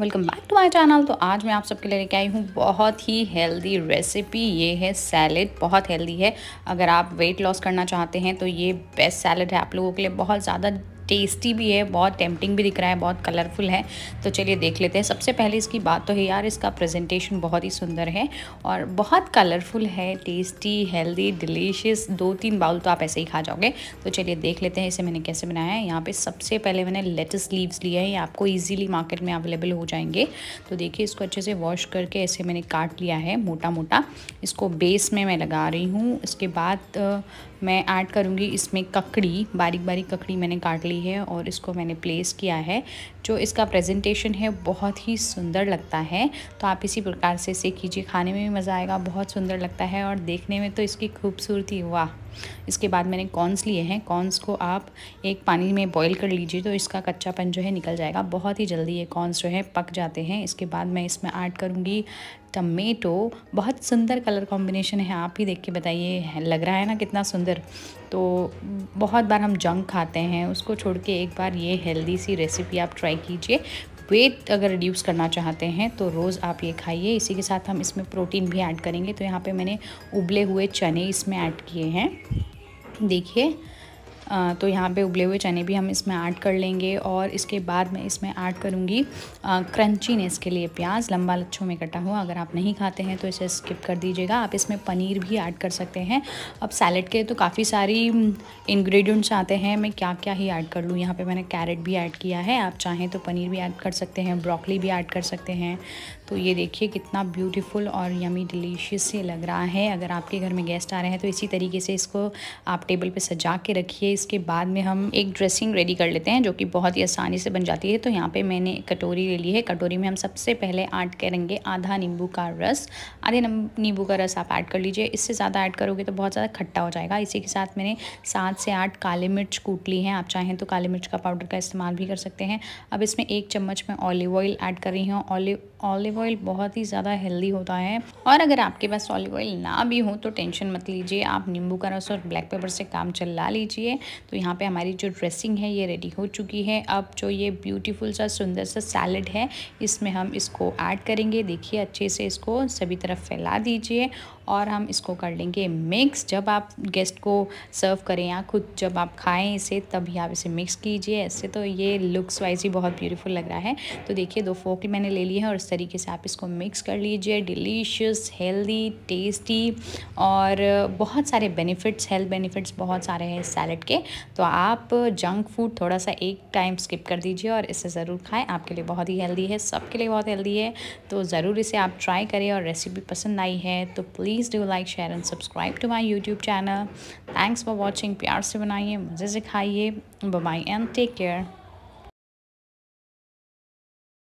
welcome back to my channel तो आज मैं आप सबके लिए लेके आई हूँ बहुत ही हेल्दी रेसिपी ये है सैलेड बहुत हेल्दी है अगर आप वेट लॉस करना चाहते हैं तो ये बेस्ट सैलेड है आप लोगों के लिए बहुत ज़्यादा टेस्टी भी है बहुत टेम्पटिंग भी दिख रहा है बहुत कलरफुल है तो चलिए देख लेते हैं सबसे पहले इसकी बात तो है यार इसका प्रेजेंटेशन बहुत ही सुंदर है और बहुत कलरफुल है टेस्टी हेल्दी डिलीशियस दो तीन बाउल तो आप ऐसे ही खा जाओगे तो चलिए देख लेते हैं इसे मैंने कैसे बनाया है यहाँ पर सबसे पहले मैंने लेटस लीव्स लिए हैं ये आपको ईजिली मार्केट में अवेलेबल हो जाएंगे तो देखिए इसको अच्छे से वॉश करके ऐसे मैंने काट लिया है मोटा मोटा इसको बेस में मैं लगा रही हूँ इसके बाद मैं ऐड करूँगी इसमें ककड़ी बारीक बारीक ककड़ी मैंने काट ली गई है और इसको मैंने प्लेस किया है जो इसका प्रेजेंटेशन है बहुत ही सुंदर लगता है तो आप इसी प्रकार से इसे कीजिए खाने में भी मज़ा आएगा बहुत सुंदर लगता है और देखने में तो इसकी खूबसूरती वाह इसके बाद मैंने कॉर्नस लिए हैं कॉर्नस को आप एक पानी में बॉईल कर लीजिए तो इसका कच्चापन जो है निकल जाएगा बहुत ही जल्दी ये कॉर्नस जो है पक जाते हैं इसके बाद मैं इसमें ऐड करूँगी टमेटो बहुत सुंदर कलर कॉम्बिनेशन है आप ही देख के बताइए लग रहा है ना कितना सुंदर तो बहुत बार हम जंक खाते हैं उसको छोड़ के एक बार ये हेल्दी सी रेसिपी आप ट्राई कीजिए वेट अगर रिड्यूस करना चाहते हैं तो रोज़ आप ये खाइए इसी के साथ हम इसमें प्रोटीन भी ऐड करेंगे तो यहाँ पे मैंने उबले हुए चने इसमें ऐड किए हैं देखिए तो यहाँ पे उबले हुए चने भी हम इसमें ऐड कर लेंगे और इसके बाद मैं इसमें ऐड करूँगी क्रंचीनेस के लिए प्याज लंबा लच्छों में कटा हुआ अगर आप नहीं खाते हैं तो इसे स्किप कर दीजिएगा आप इसमें पनीर भी ऐड कर सकते हैं अब सैलड के तो काफ़ी सारी इंग्रेडिएंट्स आते हैं मैं क्या क्या ही ऐड कर लूँ यहाँ पर मैंने कैरेट भी ऐड किया है आप चाहें तो पनीर भी ऐड कर सकते हैं ब्रॉकली भी ऐड कर सकते हैं तो ये देखिए कितना ब्यूटीफुल और यमी डिलीशियस से लग रहा है अगर आपके घर में गेस्ट आ रहे हैं तो इसी तरीके से इसको आप टेबल पर सजा के रखिए इसके बाद में हम एक ड्रेसिंग रेडी कर लेते हैं जो कि बहुत ही आसानी से बन जाती है तो यहाँ पे मैंने कटोरी ले ली है कटोरी में हम सबसे पहले ऐड करेंगे आधा नींबू का रस आधे नींबू का रस आप ऐड कर लीजिए इससे ज़्यादा ऐड करोगे तो बहुत ज़्यादा खट्टा हो जाएगा इसी के साथ मैंने सात से आठ काले मिर्च कूट ली है आप चाहें तो काले मिर्च का पाउडर का इस्तेमाल भी कर सकते हैं अब इसमें एक चम्मच में ऑलिव ऑयल ऐड कर रही हूँ ऑलिव ऑलिव ऑयल बहुत ही ज़्यादा हेल्दी होता है और अगर आपके पास ऑलिव ऑयल ना भी हो तो टेंशन मत लीजिए आप नींबू का रस और ब्लैक पेपर से काम चला लीजिए तो यहाँ पे हमारी जो ड्रेसिंग है ये रेडी हो चुकी है अब जो ये ब्यूटीफुल सा सुंदर सा सैलड है इसमें हम इसको ऐड करेंगे देखिए अच्छे से इसको सभी तरफ फैला दीजिए और हम इसको कर लेंगे मिक्स जब आप गेस्ट को सर्व करें या खुद जब आप खाएं इसे तभी आप इसे मिक्स कीजिए ऐसे तो ये लुक्स वाइज ही बहुत ब्यूटीफुल लग रहा है तो देखिए दो फोक मैंने ले लिए हैं और इस तरीके से आप इसको मिक्स कर लीजिए डिलीशियस हेल्दी टेस्टी और बहुत सारे बेनिफिट्स हेल्थ बेनिफिट्स बहुत सारे हैं इस सैलड के तो आप जंक फूड थोड़ा सा एक टाइम स्किप कर दीजिए और इसे ज़रूर खाएँ आपके लिए बहुत ही हेल्दी है सबके लिए बहुत हेल्दी है तो ज़रूर इसे आप ट्राई करें और रेसिपी पसंद आई है तो please please do like share and subscribe to my YouTube channel thanks for watching प्यार से बनाइए मज़े से खाइए बाय एंड टेक केयर